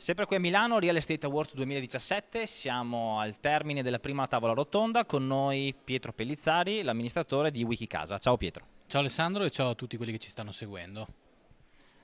Sempre qui a Milano, Real Estate Awards 2017, siamo al termine della prima tavola rotonda, con noi Pietro Pellizzari, l'amministratore di Wikicasa. Ciao Pietro. Ciao Alessandro e ciao a tutti quelli che ci stanno seguendo.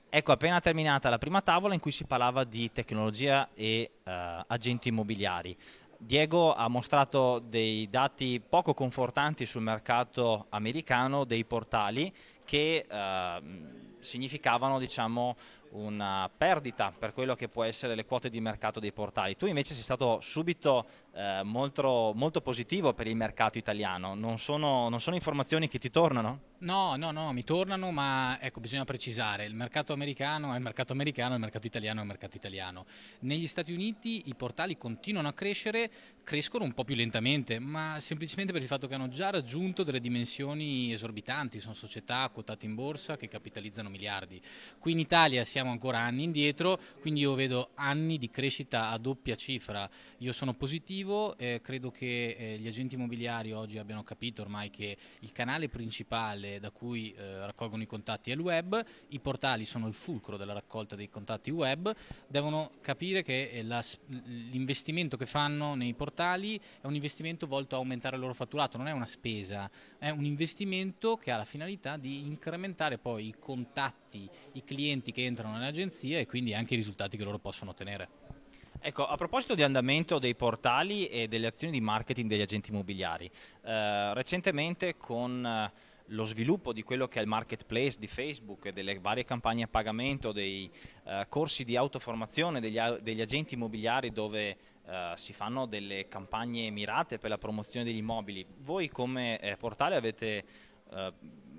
Ecco, appena terminata la prima tavola in cui si parlava di tecnologia e uh, agenti immobiliari. Diego ha mostrato dei dati poco confortanti sul mercato americano dei portali che... Uh, significavano diciamo, una perdita per quello che può essere le quote di mercato dei portali. Tu invece sei stato subito eh, molto, molto, positivo per il mercato italiano, non sono, non sono, informazioni che ti tornano? No, no, no, mi tornano, ma ecco, bisogna precisare, il mercato americano è il mercato americano, il mercato italiano è il mercato italiano. Negli Stati Uniti i portali continuano a crescere, crescono un po' più lentamente, ma semplicemente per il fatto che hanno già raggiunto delle dimensioni esorbitanti, sono società quotate in borsa che capitalizzano miliardi. Qui in Italia siamo ancora anni indietro, quindi io vedo anni di crescita a doppia cifra. Io sono positivo, eh, credo che eh, gli agenti immobiliari oggi abbiano capito ormai che il canale principale da cui eh, raccolgono i contatti è il web, i portali sono il fulcro della raccolta dei contatti web, devono capire che eh, l'investimento che fanno nei portali è un investimento volto a aumentare il loro fatturato, non è una spesa, è un investimento che ha la finalità di incrementare poi i contatti contatti i clienti che entrano nell'agenzia e quindi anche i risultati che loro possono ottenere. Ecco, a proposito di andamento dei portali e delle azioni di marketing degli agenti immobiliari, eh, recentemente con eh, lo sviluppo di quello che è il marketplace di Facebook, e delle varie campagne a pagamento, dei eh, corsi di autoformazione degli, degli agenti immobiliari dove eh, si fanno delle campagne mirate per la promozione degli immobili. Voi come eh, portale avete eh,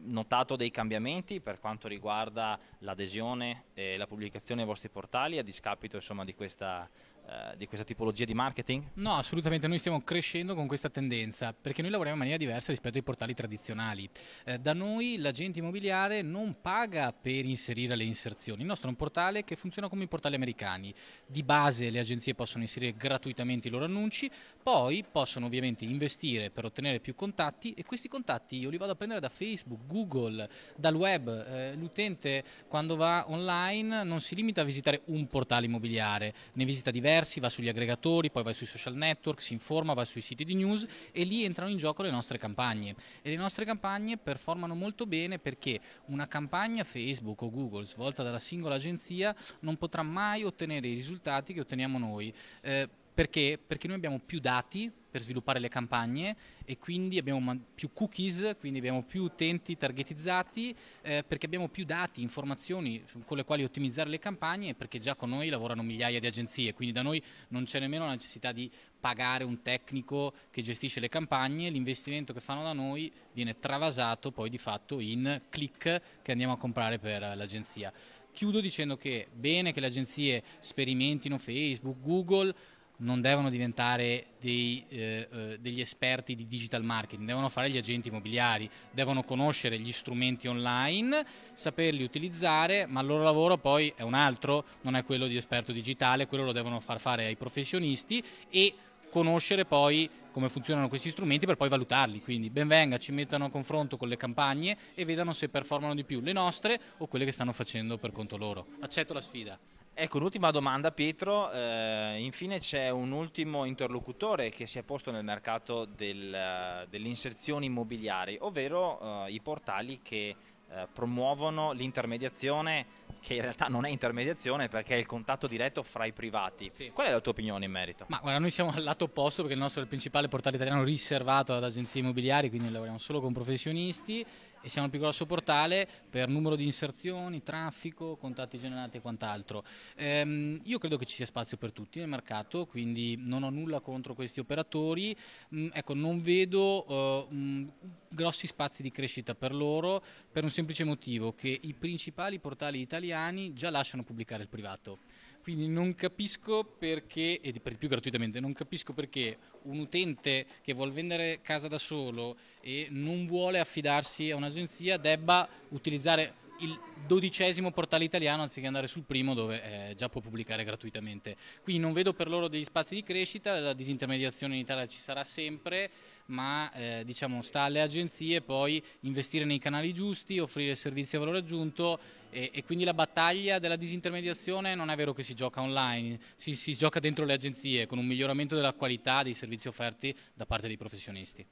notato dei cambiamenti per quanto riguarda l'adesione e la pubblicazione ai vostri portali a discapito insomma, di questa eh, di questa tipologia di marketing? No, assolutamente, noi stiamo crescendo con questa tendenza perché noi lavoriamo in maniera diversa rispetto ai portali tradizionali. Eh, da noi l'agente immobiliare non paga per inserire le inserzioni, il nostro è un portale che funziona come i portali americani, di base le agenzie possono inserire gratuitamente i loro annunci, poi possono ovviamente investire per ottenere più contatti e questi contatti io li vado a prendere da Facebook, Google, dal web, eh, l'utente quando va online non si limita a visitare un portale immobiliare, ne visita diversi diversi, va sugli aggregatori, poi va sui social network, si informa, va sui siti di news e lì entrano in gioco le nostre campagne. E le nostre campagne performano molto bene perché una campagna Facebook o Google svolta dalla singola agenzia non potrà mai ottenere i risultati che otteniamo noi. Eh, perché? Perché noi abbiamo più dati, per sviluppare le campagne e quindi abbiamo più cookies, quindi abbiamo più utenti targetizzati eh, perché abbiamo più dati, informazioni con le quali ottimizzare le campagne perché già con noi lavorano migliaia di agenzie, quindi da noi non c'è nemmeno la necessità di pagare un tecnico che gestisce le campagne, l'investimento che fanno da noi viene travasato poi di fatto in click che andiamo a comprare per l'agenzia. Chiudo dicendo che bene che le agenzie sperimentino Facebook, Google, non devono diventare dei, eh, eh, degli esperti di digital marketing, devono fare gli agenti immobiliari, devono conoscere gli strumenti online, saperli utilizzare, ma il loro lavoro poi è un altro, non è quello di esperto digitale, quello lo devono far fare ai professionisti e conoscere poi come funzionano questi strumenti per poi valutarli. Quindi benvenga, ci mettano a confronto con le campagne e vedano se performano di più le nostre o quelle che stanno facendo per conto loro. Accetto la sfida. Ecco, un'ultima domanda Pietro, eh, infine c'è un ultimo interlocutore che si è posto nel mercato del, eh, delle inserzioni immobiliari, ovvero eh, i portali che eh, promuovono l'intermediazione, che in realtà non è intermediazione perché è il contatto diretto fra i privati. Sì. Qual è la tua opinione in merito? Ma guarda, noi siamo al lato opposto perché il nostro è il principale portale italiano riservato ad agenzie immobiliari, quindi lavoriamo solo con professionisti e siamo il più grosso portale per numero di inserzioni, traffico, contatti generati e quant'altro. Ehm, io credo che ci sia spazio per tutti nel mercato, quindi non ho nulla contro questi operatori, mh, mm, ecco, non vedo uh, grossi spazi di crescita per loro per un semplice motivo che i principali portali italiani già lasciano pubblicare il privato. Quindi non capisco perché, e per di più gratuitamente, non capisco perché un utente che vuole vendere casa da solo e non vuole affidarsi a un'agenzia debba utilizzare il dodicesimo portale italiano anziché andare sul primo dove eh, già può pubblicare gratuitamente. Quindi non vedo per loro degli spazi di crescita, la disintermediazione in Italia ci sarà sempre, ma eh, diciamo, sta alle agenzie poi investire nei canali giusti, offrire servizi a valore aggiunto e, e, quindi la battaglia della disintermediazione non è vero che si gioca online, si, si gioca dentro le agenzie con un miglioramento della qualità dei servizi offerti da parte dei professionisti.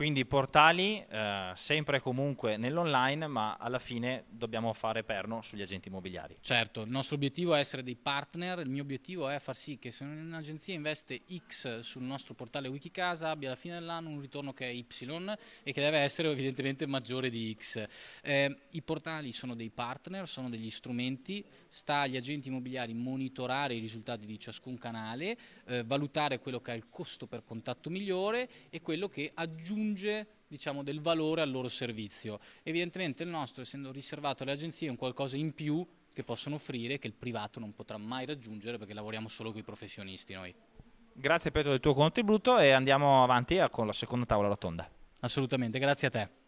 Quindi portali eh, sempre e comunque nell'online, ma alla fine dobbiamo fare perno sugli agenti immobiliari. Certo, il nostro obiettivo è essere dei partner, il mio obiettivo è far sì che se un'agenzia investe X sul nostro portale Wikicasa abbia alla fine dell'anno un ritorno che è Y e che deve essere evidentemente maggiore di X. Eh, I portali sono dei partner, sono degli strumenti, sta agli agenti immobiliari monitorare i risultati di ciascun canale, eh, valutare quello che è il costo per contatto migliore e quello che aggiunge aggiunge diciamo, del valore al loro servizio. Evidentemente il nostro, essendo riservato alle agenzie, è un qualcosa in più che possono offrire che il privato non potrà mai raggiungere perché lavoriamo solo con i professionisti noi. Grazie Pietro del tuo contributo e andiamo avanti con la seconda tavola rotonda. Assolutamente, grazie a te.